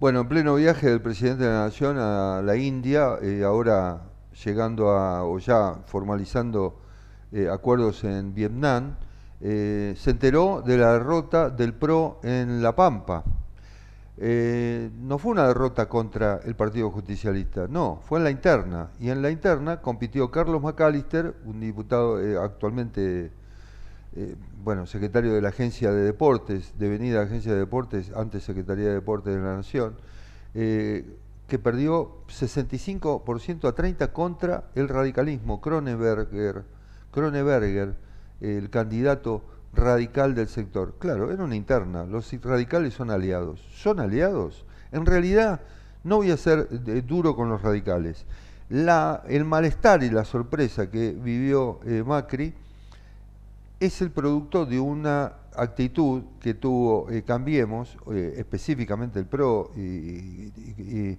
Bueno, en pleno viaje del presidente de la Nación a la India, eh, ahora llegando a, o ya formalizando eh, acuerdos en Vietnam, eh, se enteró de la derrota del PRO en La Pampa. no fue una derrota contra el Partido Justicialista, no, fue en la interna. Y en la interna compitió Carlos McAllister, un diputado actualmente eh, bueno, secretario de la Agencia de Deportes, devenida Agencia de Deportes, antes Secretaría de Deportes de la Nación, eh, que perdió 65% a 30 contra el radicalismo. Kroneberger, Kroneberger, el candidato radical del sector. Claro, era una interna, los radicales son aliados. ¿Son aliados? En realidad, no voy a ser eh, duro con los radicales. La, el malestar y la sorpresa que vivió Macri es el producto de una actitud que tuvo eh, Cambiemos, eh, específicamente el PRO, y,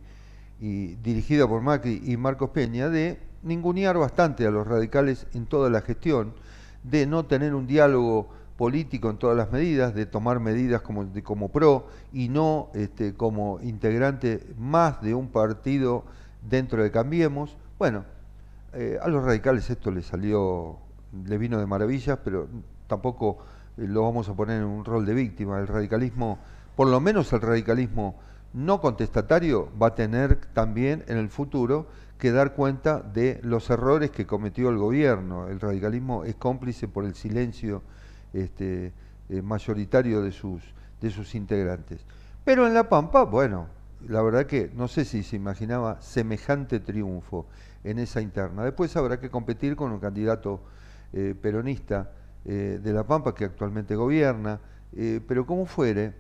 dirigida por Macri y Marcos Peña, de ningunear bastante a los radicales en toda la gestión, de no tener un diálogo político en todas las medidas, de tomar medidas como, como PRO y no este, como integrante más de un partido dentro de Cambiemos. Bueno, eh, a los radicales esto les salió le vino de maravillas, pero tampoco eh, lo vamos a poner en un rol de víctima. El radicalismo, por lo menos el radicalismo no contestatario, va a tener también en el futuro que dar cuenta de los errores que cometió el gobierno. El radicalismo es cómplice por el silencio este, eh, mayoritario de sus, de sus integrantes. Pero en La Pampa, bueno, la verdad que no sé si se imaginaba semejante triunfo en esa interna. Después habrá que competir con un candidato eh, peronista eh, de La Pampa que actualmente gobierna, eh, pero como fuere,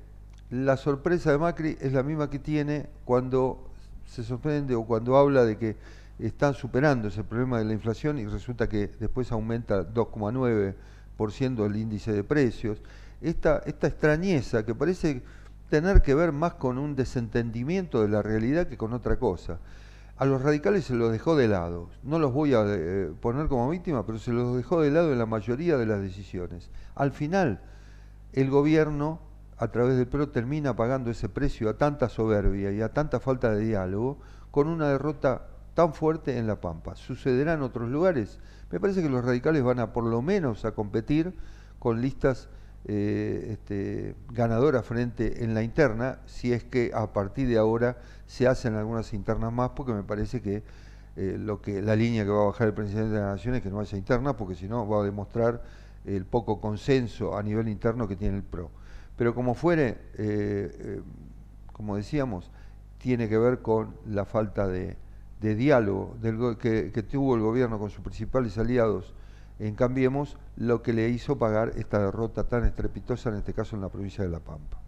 la sorpresa de Macri es la misma que tiene cuando se sorprende o cuando habla de que están superando ese problema de la inflación y resulta que después aumenta 2,9% el índice de precios. Esta, esta extrañeza que parece tener que ver más con un desentendimiento de la realidad que con otra cosa a los radicales se los dejó de lado. No los voy a eh, poner como víctima, pero se los dejó de lado en la mayoría de las decisiones. Al final, el gobierno, a través del PRO, termina pagando ese precio a tanta soberbia y a tanta falta de diálogo, con una derrota tan fuerte en La Pampa. ¿Sucederá en otros lugares? Me parece que los radicales van a por lo menos a competir con listas eh, este, ganadora frente en la interna, si es que a partir de ahora se hacen algunas internas más, porque me parece que eh, lo que la línea que va a bajar el presidente de la Nación es que no haya internas, porque si no va a demostrar el poco consenso a nivel interno que tiene el PRO. Pero como fuere, eh, como decíamos, tiene que ver con la falta de, diálogo del, que, que tuvo el gobierno con sus principales aliados en Cambiemos lo que le hizo pagar esta derrota tan estrepitosa, en este caso en la provincia de La Pampa.